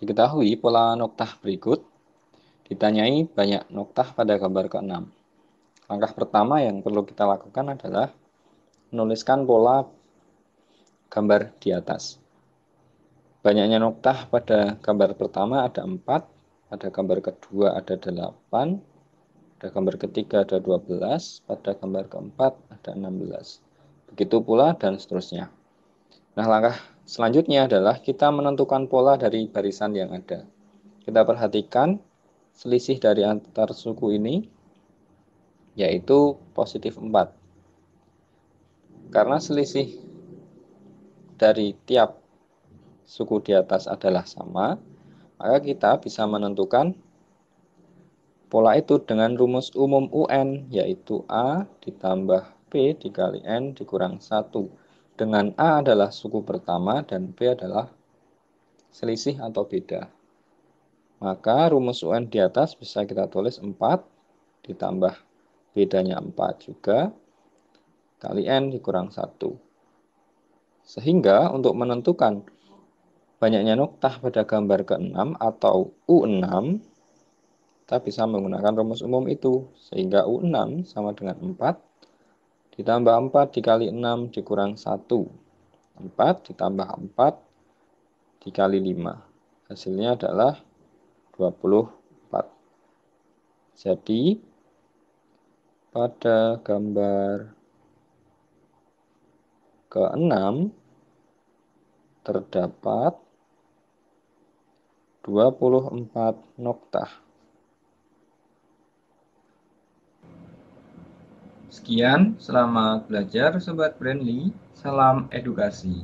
Diketahui pola noktah berikut, ditanyai banyak noktah pada gambar ke-6. Langkah pertama yang perlu kita lakukan adalah menuliskan pola gambar di atas. Banyaknya noktah pada gambar pertama ada 4, pada gambar kedua ada 8, pada gambar ketiga ada 12, pada gambar keempat ada 16. Begitu pula dan seterusnya. Nah, langkah selanjutnya adalah kita menentukan pola dari barisan yang ada. Kita perhatikan selisih dari antar suku ini yaitu positif 4. Karena selisih dari tiap suku di atas adalah sama, maka kita bisa menentukan pola itu dengan rumus umum UN, yaitu A ditambah P dikali N dikurang 1 dengan A adalah suku pertama dan B adalah selisih atau beda. Maka rumus UN di atas bisa kita tulis 4 ditambah bedanya 4 juga kali N dikurang 1. Sehingga untuk menentukan banyaknya noktah pada gambar ke-6 atau U6 kita bisa menggunakan rumus umum itu sehingga U6 sama dengan 4 Ditambah 4 dikali 6 dikurang 1. 4 ditambah 4 dikali 5. Hasilnya adalah 24. Jadi, pada gambar ke-6 terdapat 24 noktah. Sekian, selamat belajar Sobat Brandly, salam edukasi.